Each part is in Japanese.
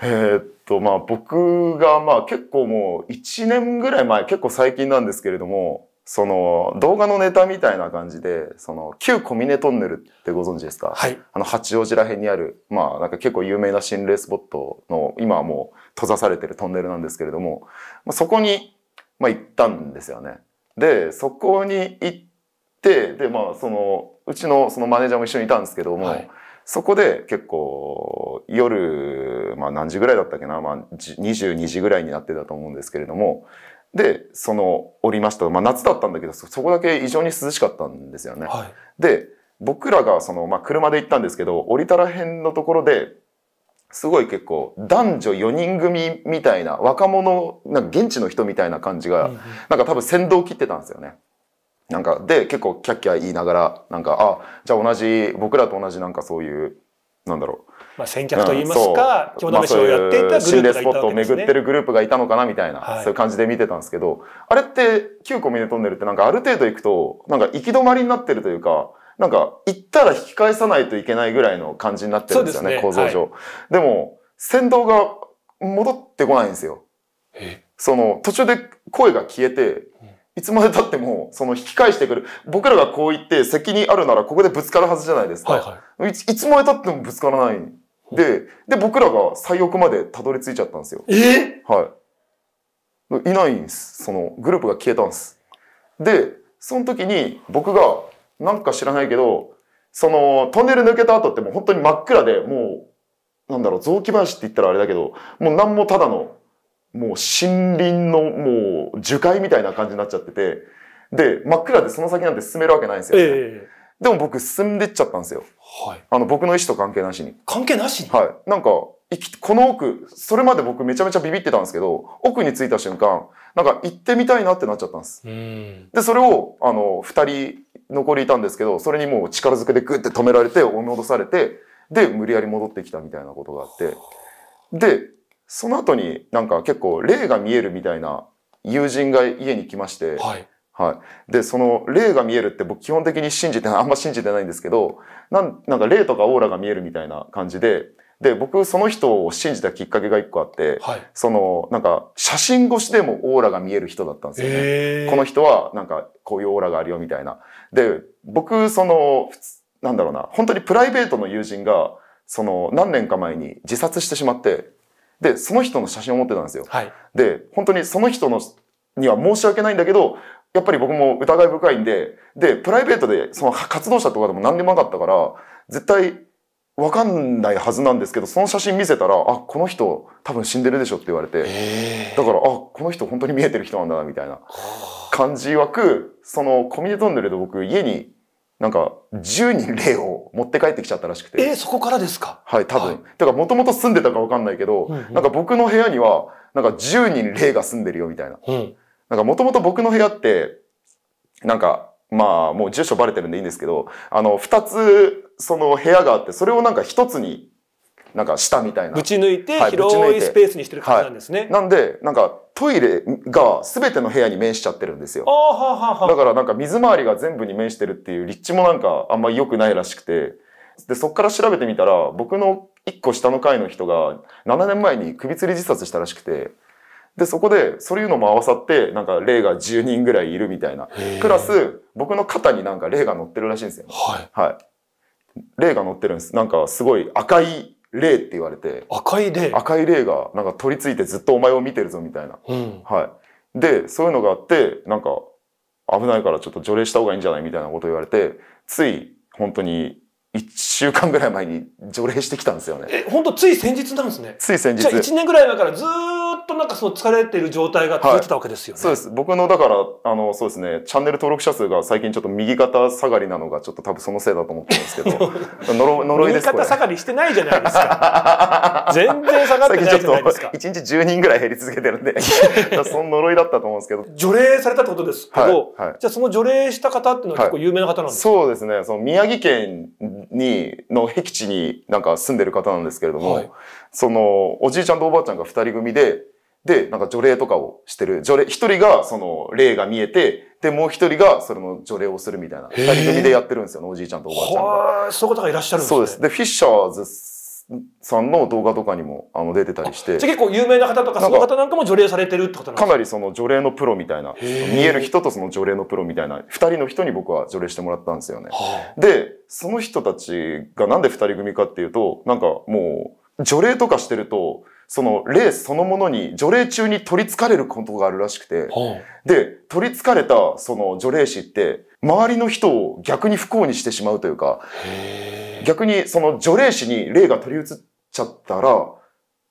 えー、っと、まあ僕がまあ結構もう1年ぐらい前、結構最近なんですけれども、その動画のネタみたいな感じで、その旧小峰トンネルってご存知ですかはい。あの八王子ら辺にある、まあなんか結構有名な心霊スポットの、今はもう閉ざされてるトンネルなんですけれども、まあ、そこに、まあ行ったんですよね。で、そこに行って、で、まあその、うちのそのマネージャーも一緒にいたんですけども、はいそこで結構夜、まあ何時ぐらいだったっけな、まあ22時ぐらいになってたと思うんですけれども、で、その、降りました。まあ夏だったんだけど、そこだけ異常に涼しかったんですよね。はい、で、僕らがその、まあ車で行ったんですけど、降りたら辺のところで、すごい結構男女4人組みたいな若者、なんか現地の人みたいな感じが、なんか多分先導を切ってたんですよね。なんか、で、結構キャッキャ言いながら、なんか、あ、じゃあ同じ、僕らと同じなんかそういう、なんだろう。まあ、先客と言いますか、うん、今をやっていたで心霊スポットを巡ってるグループがいたのかなみたいな、はい、そういう感じで見てたんですけど、あれって9個ミネトンネルってなんかある程度行くと、なんか行き止まりになってるというか、なんか行ったら引き返さないといけないぐらいの感じになってるんですよね、ね構造上、はい、でも、先導が戻ってこないんですよ。その途中で声が消えて、いつまで経っても、その引き返してくる。僕らがこう言って責任あるならここでぶつかるはずじゃないですか。はいはい、いつまで経ってもぶつからない。で、で、僕らが最奥までたどり着いちゃったんですよ。えはい。いないんです。その、グループが消えたんです。で、その時に僕が、なんか知らないけど、その、トンネル抜けた後ってもう本当に真っ暗で、もう、なんだろう、雑木林って言ったらあれだけど、もう何もただのもう森林のもう樹海みたいな感じになっちゃってて、で、真っ暗でその先なんて進めるわけないんですよ、ねえー、でも僕進んでっちゃったんですよ。はい。あの、僕の意思と関係なしに。関係なしにはい。なんか、この奥、それまで僕めちゃめちゃビビってたんですけど、奥に着いた瞬間、なんか行ってみたいなってなっちゃったんです。で、それを、あの、二人残りいたんですけど、それにもう力づくでグって止められて、追い戻されて、で、無理やり戻ってきたみたいなことがあって、で、その後になんか結構霊が見えるみたいな友人が家に来まして、はい。はい。で、その霊が見えるって僕基本的に信じてあんま信じてないんですけど、なんなんか霊とかオーラが見えるみたいな感じで、で、僕その人を信じたきっかけが一個あって、はい、その、なんか写真越しでもオーラが見える人だったんですよね。えー、この人はなんかこういうオーラがあるよみたいな。で、僕その、なんだろうな、本当にプライベートの友人が、その何年か前に自殺してしまって、で、その人の写真を持ってたんですよ。はい、で、本当にその人のには申し訳ないんだけど、やっぱり僕も疑い深いんで、で、プライベートでその活動者とかでも何でもなかったから、絶対わかんないはずなんですけど、その写真見せたら、あ、この人多分死んでるでしょって言われて、だから、あ、この人本当に見えてる人なんだな、みたいな感じ枠、そのコミュニティトンネルで僕家になんか、10人霊を持って帰ってきちゃったらしくて。えー、そこからですかはい、多分。はい、かもともと住んでたかわかんないけど、うんうん、なんか僕の部屋には、なんか10人霊が住んでるよ、みたいな。うん、なんか、もともと僕の部屋って、なんか、まあ、もう住所バレてるんでいいんですけど、あの、2つ、その部屋があって、それをなんか1つになんか下みたいな。ぶち抜いて、広いスペースにしてる感じなんですね。はい、なんで、なんかトイレが全ての部屋に面しちゃってるんですよ。だからなんか水回りが全部に面してるっていう立地もなんかあんまり良くないらしくて。で、そっから調べてみたら、僕の一個下の階の人が7年前に首吊り自殺したらしくて。で、そこで、そういうのも合わさって、なんか、霊が10人ぐらいいるみたいな。プラス、僕の肩になんか霊が乗ってるらしいんですよ、はい。はい。霊が乗ってるんです。なんか、すごい赤い霊って言われて赤い霊赤い霊がなんか取り付いてずっとお前を見てるぞみたいな、うん、はい、でそういうのがあってなんか危ないからちょっと除霊した方がいいんじゃないみたいなこと言われてつい本当に1週間ぐらい前に除霊してきたんですよねえ本当つい先日なんですねつい先日じ1年ぐらい前からずとなんかその疲れてる状態が続いてたわけですよね、はい、そうです。僕の、だから、あの、そうですね、チャンネル登録者数が最近ちょっと右肩下がりなのが、ちょっと多分そのせいだと思ってるんですけど、呪呪いです右肩下がりしてないじゃないですか。全然下がってないじゃないですか。1日10人ぐらい減り続けてるんで、その呪いだったと思うんですけど。除霊されたってことですけど、はいはい、じゃあその除霊した方っていうのは結構有名な方なんですか、そうですね、その宮城県に、の僻地になんか住んでる方なんですけれども、その、おじいちゃんとおばあちゃんが二人組で、で、なんか除霊とかをしてる。除霊、一人がその霊が見えて、で、もう一人がその除霊をするみたいな。二人組でやってるんですよね、おじいちゃんとおばあちゃんが。あ、そういう方がいらっしゃるんですね。そうです。で、フィッシャーズさんの動画とかにもあの出てたりして。じゃ結構有名な方とか、その方なんかも除霊されてるってことなんですかかなりその除霊のプロみたいな、見える人とその除霊のプロみたいな、二人の人に僕は除霊してもらったんですよね。で、その人たちがなんで二人組かっていうと、なんかもう、除霊とかしてると、そのレースそのものに除霊中に取り憑かれることがあるらしくて、で、取り憑かれたその除霊師って、周りの人を逆に不幸にしてしまうというか、逆にその除霊師に霊が取り移っちゃったら、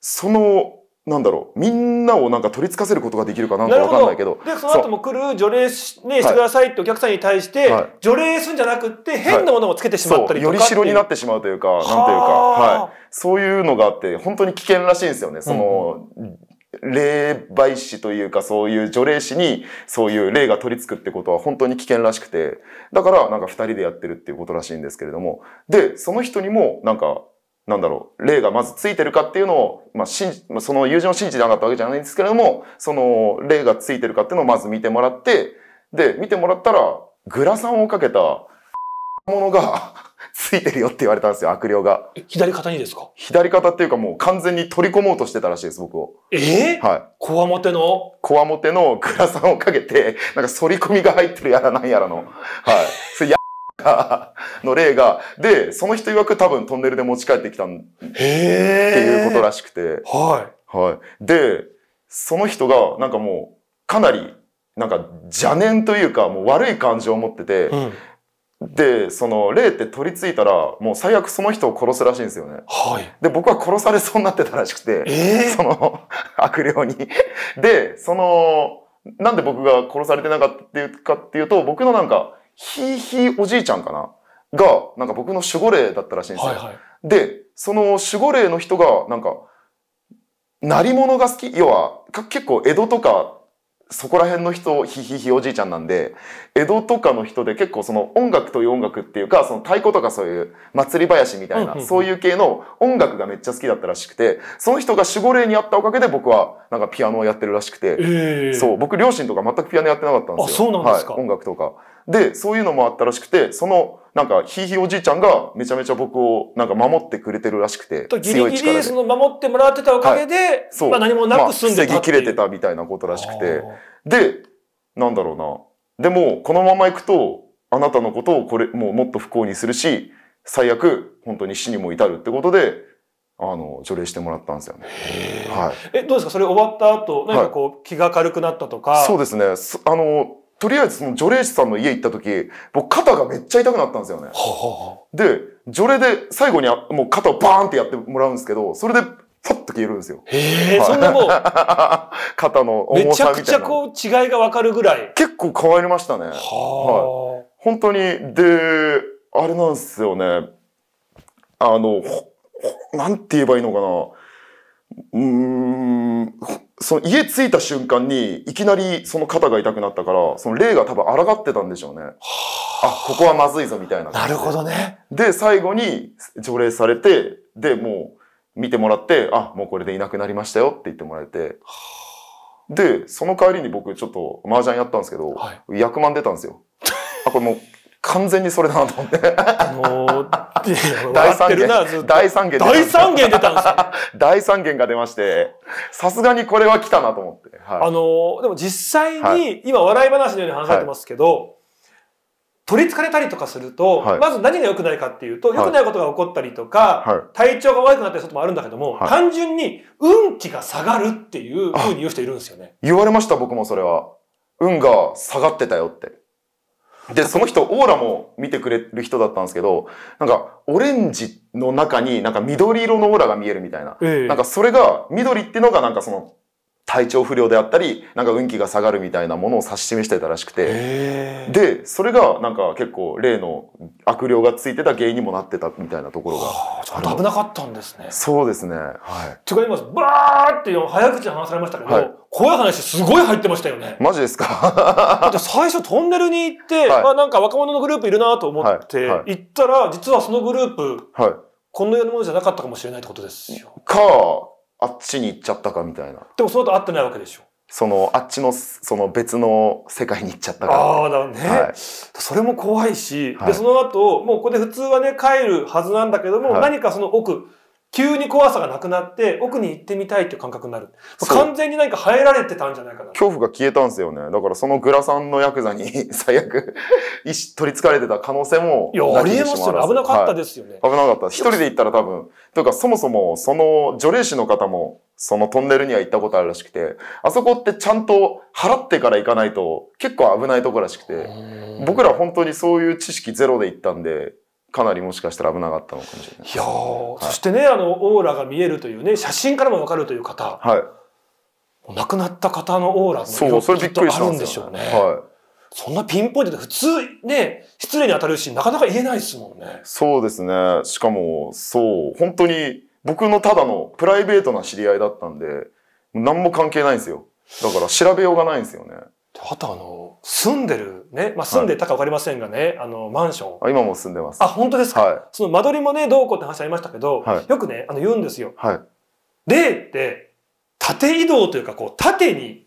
そのなんだろうみんなをなんか取りつかせることができるかなんかわかんないけどでその後も来る除霊し,、ね、してくださいってお客さんに対して、はい、除霊するんじゃなくて変なものをつけてしまったりとか、はい、より白になってしまうというかなんというか、はい、そういうのがあって本当に危険らしいんですよね。その、うんうん霊媒師というかそういう除霊師にそういう霊が取り付くってことは本当に危険らしくてだからなんか2人でやってるっていうことらしいんですけれどもでその人にもなんかなんだろう、霊がまずついてるかっていうのを、まあ、信じ、その友人を信じてなかったわけじゃないんですけれども、その霊がついてるかっていうのをまず見てもらって、で、見てもらったら、グラサンをかけた、ものが ついてるよって言われたんですよ、悪霊が。左肩にですか左肩っていうかもう完全に取り込もうとしてたらしいです、僕を。えー、はい。こわもてのこわもてのグラサンをかけて、なんか反り込みが入ってるやらなんやらの。はい。それやか の例が、で、その人曰く多分トンネルで持ち帰ってきたっていうことらしくて。はい。はい。で、その人がなんかもうかなりなんか邪念というかもう悪い感情を持ってて、うん、で、その霊って取り付いたらもう最悪その人を殺すらしいんですよね。はい。で、僕は殺されそうになってたらしくて、えー、その 悪霊にで、その、なんで僕が殺されてなかったっていうかっていうと、僕のなんか、ひいひいおじいちゃんかなが、なんか僕の守護霊だったらしいんですよ。はいはい、で、その守護霊の人が、なんか、なり物が好き要は、結構江戸とか、そこら辺の人、ひひひおじいちゃんなんで、江戸とかの人で結構その音楽という音楽っていうか、その太鼓とかそういう祭り林みたいな、そういう系の音楽がめっちゃ好きだったらしくて、その人が守護霊にあったおかげで僕はなんかピアノをやってるらしくて、えー、そう、僕両親とか全くピアノやってなかったんですよ。あ、そうなんですか、はい、音楽とか。で、そういうのもあったらしくて、その、なんか、ひいひいおじいちゃんがめちゃめちゃ僕をなんか守ってくれてるらしくて、ギリギリその守ってもらってたおかげで、はい、そうまあ、何もなく済んでた防ぎきれてたみたいなことらしくて、で、なんだろうな。でも、このまま行くと、あなたのことをこれ、もうもっと不幸にするし、最悪、本当に死にも至るってことで、あの、除霊してもらったんですよね。はい。え、どうですかそれ終わった後、何かこう、はい、気が軽くなったとか。そうですね。あの、とりあえずその除霊師さんの家行った時、僕肩がめっちゃ痛くなったんですよね。で、除霊で最後にもう肩をバーンってやってもらうんですけど、それでパッと消えるんですよ。へえ、はい、そんなもう。肩の重さみたいな。めちゃくちゃこう違いがわかるぐらい。結構変わりましたね。は、はい。本当に、で、あれなんですよね。あの、なんて言えばいいのかな。うん、その家着いた瞬間に、いきなりその肩が痛くなったから、その霊が多分抗ってたんでしょうね。はあ、あ、ここはまずいぞみたいな。なるほどね。で、最後に除霊されて、で、もう見てもらって、あ、もうこれでいなくなりましたよって言ってもらえて。はで、その帰りに僕ちょっと麻雀やったんですけど、はい、役満出たんですよ。あ、これもう完全にそれだなと思って。あのー大三元。大三元。大三元出たんですよ。大三元が出まして、さすがにこれは来たなと思って。はい、あのー、でも実際に、今笑い話のように話されてますけど、はい、取りつかれたりとかすると、まず何が良くないかっていうと、良くないことが起こったりとか、体調が悪くなったりすることもあるんだけども、単純に運気が下がるっていうふうに言う人いるんですよね。言われました、僕もそれは。運が下がってたよって。で、その人、オーラも見てくれる人だったんですけど、なんか、オレンジの中になんか緑色のオーラが見えるみたいな。えなんかそれが、緑っていうのがなんかその、体調不良であったり、なんか運気が下がるみたいなものを指し示してたらしくて。で、それがなんか結構例の悪霊がついてた原因にもなってたみたいなところが。あ、ちょっと危なかったんですね。そうですね。はい。とか今、バーって早口で話されましたけど、はい、怖い話すごい入ってましたよね。マジですかだって最初トンネルに行って、はい、まあなんか若者のグループいるなと思って行ったら、実はそのグループ、はい、このうなものじゃなかったかもしれないってことですよ。か、あっちに行っちゃったかみたいな。でもその後会ってないわけでしょ。そのあっちのその別の世界に行っちゃったからああだね、はい、それも怖いし、はい、でその後もうここで普通はね帰るはずなんだけども、はい、何かその奥急に怖さがなくなって奥に行ってみたいっていう感覚になる完全に何か入られてたんじゃないかな恐怖が消えたんですよねだからそのグラさんのヤクザに 最悪取り憑かれてた可能性もいやありえますよね危なかったですよね、はい、危なかった一人で行ったら多分というかそもそもその除霊師の方もそのトンネルには行ったことあるらしくて、あそこってちゃんと払ってから行かないと結構危ないとこらしくて、僕ら本当にそういう知識ゼロで行ったんで、かなりもしかしたら危なかったのかもしれないいや、はい、そしてねあのオーラが見えるというね写真からも分かるという方、はい、亡くなった方のオーラの色そうそれびっくりしたんでしょうね、はい、そんなピンポイントで普通ね失礼に当たるしなかなか言えないですもんねそうですねしかもそう本当に僕のただのプライベートな知り合いだったんで何も関係ないんですよだから調べようがないんですよねあとあの、住んでるね、まあ、住んでたか分かりませんがね、はい、あの、マンション。あ、今も住んでます。あ、本当ですか、はい、その間取りもね、どうこうって話ありましたけど、はい、よくね、あの、言うんですよ。はい。例って、縦移動というか、こう、縦に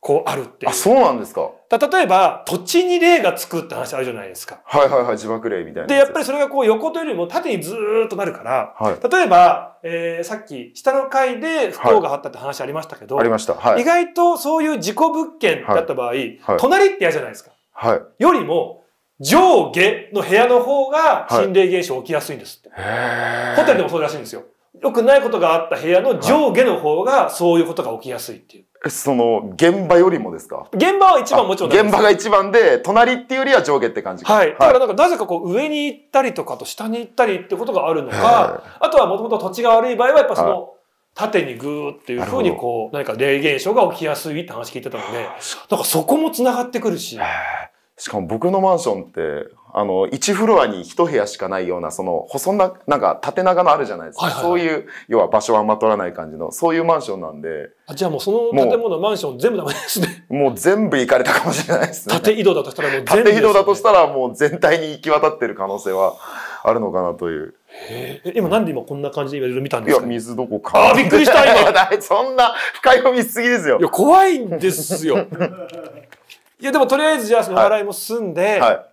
こうあるってあ、そうなんですか。例えば、土地に霊がつくって話あるじゃないですか。はいはいはい、自爆霊みたいな。で、やっぱりそれがこう横というよりも縦にずーっとなるから、はい、例えば、えー、さっき下の階で不幸があったって話ありましたけど、はい、ありました、はい。意外とそういう事故物件だった場合、はい、隣って嫌じゃないですか。はい。よりも、上下の部屋の方が心霊現象起きやすいんですって。ホテルでもそうらしいんですよ。良くないことがあった部屋の上下の方がそういうことが起きやすいっていう。はい、その、現場よりもですか現場は一番もちろん現場が一番で、隣っていうよりは上下って感じはい。だからなんか、なぜかこう、上に行ったりとかと下に行ったりってことがあるのか、あとはもともと土地が悪い場合は、やっぱその、縦にグーっていうふうにこう、何か霊現象が起きやすいって話聞いてたので、だからそこも繋がってくるし。しかも僕のマンションって、あの、1フロアに1部屋しかないような、その、細な、なんか縦長のあるじゃないですか。はいはいはい、そういう、要は場所はあんま取らない感じの、そういうマンションなんで。あ、じゃあもうその建物、マンション全部ダメですね。もう全部行かれたかもしれないですね。縦移動だとしたらもう全部、ね、縦移動だとしたらもう全体に行き渡ってる可能性はあるのかなという。え、今なんで今こんな感じでいろいろ見たんですか、いや、水どこか。あ、びっくりした今 そんな深読みすぎですよ。いや、怖いんですよ。いやでもとりあえずじゃあその笑いも済んで、はい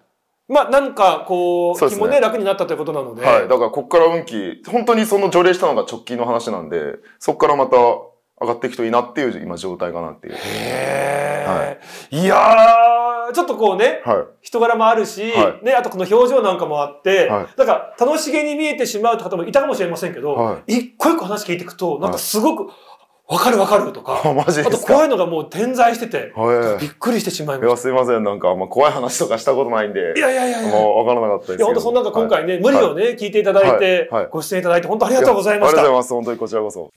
まあなんかこう、うね、気もね楽になったということなので、はい、だからこっから運気本当にその除霊したのが直近の話なんでそこからまた上がっていくといいなっていう今状態かなっていうへえ、はい、いやちょっとこうね、はい、人柄もあるし、はい、ね、あとこの表情なんかもあって、はい、なんか楽しげに見えてしまう方もいたかもしれませんけど、一個一個話聞いていくとなんかすごく、わかるわかるとか。あ、マジですかあと怖いのがもう点在してて、はい、びっくりしてしまいました。いや、すいません。なんか、あんま怖い話とかしたことないんで。いやいやいやいや。もうわからなかったですいや、本当そんなんか今回ね、はい、無理をね、聞いていただいて、はい、ご出演いただいて、本当ありがとうございました。ありがとうございます。本当にこちらこそ。